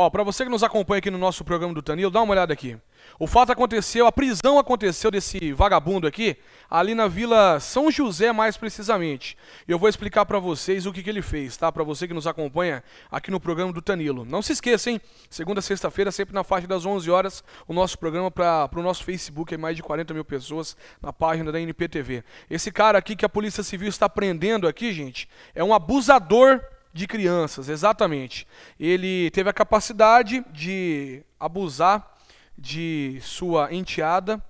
Ó, para você que nos acompanha aqui no nosso programa do Tanil, dá uma olhada aqui. O fato aconteceu, a prisão aconteceu desse vagabundo aqui, ali na Vila São José, mais precisamente. E Eu vou explicar para vocês o que, que ele fez, tá? Para você que nos acompanha aqui no programa do Tanilo. Não se esqueça, hein? Segunda, sexta-feira, sempre na faixa das 11 horas, o nosso programa para o nosso Facebook, é mais de 40 mil pessoas na página da NPTV. Esse cara aqui que a Polícia Civil está prendendo aqui, gente, é um abusador de crianças, exatamente. Ele teve a capacidade de abusar de sua enteada,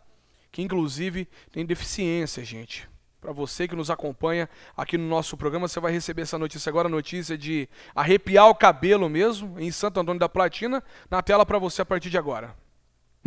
que inclusive tem deficiência, gente. Para você que nos acompanha aqui no nosso programa, você vai receber essa notícia agora, notícia de arrepiar o cabelo mesmo, em Santo Antônio da Platina, na tela para você a partir de agora.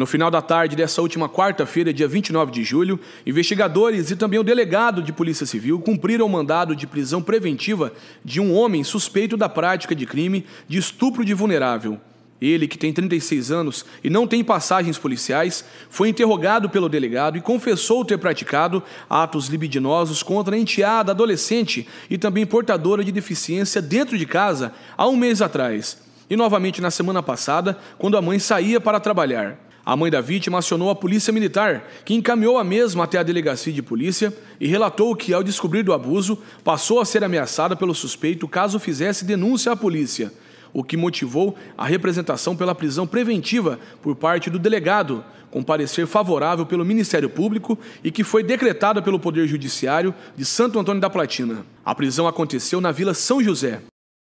No final da tarde dessa última quarta-feira, dia 29 de julho, investigadores e também o delegado de Polícia Civil cumpriram o mandado de prisão preventiva de um homem suspeito da prática de crime de estupro de vulnerável. Ele, que tem 36 anos e não tem passagens policiais, foi interrogado pelo delegado e confessou ter praticado atos libidinosos contra a enteada adolescente e também portadora de deficiência dentro de casa há um mês atrás. E novamente na semana passada, quando a mãe saía para trabalhar. A mãe da vítima acionou a polícia militar, que encaminhou a mesma até a delegacia de polícia e relatou que, ao descobrir do abuso, passou a ser ameaçada pelo suspeito caso fizesse denúncia à polícia, o que motivou a representação pela prisão preventiva por parte do delegado, com parecer favorável pelo Ministério Público e que foi decretada pelo Poder Judiciário de Santo Antônio da Platina. A prisão aconteceu na Vila São José.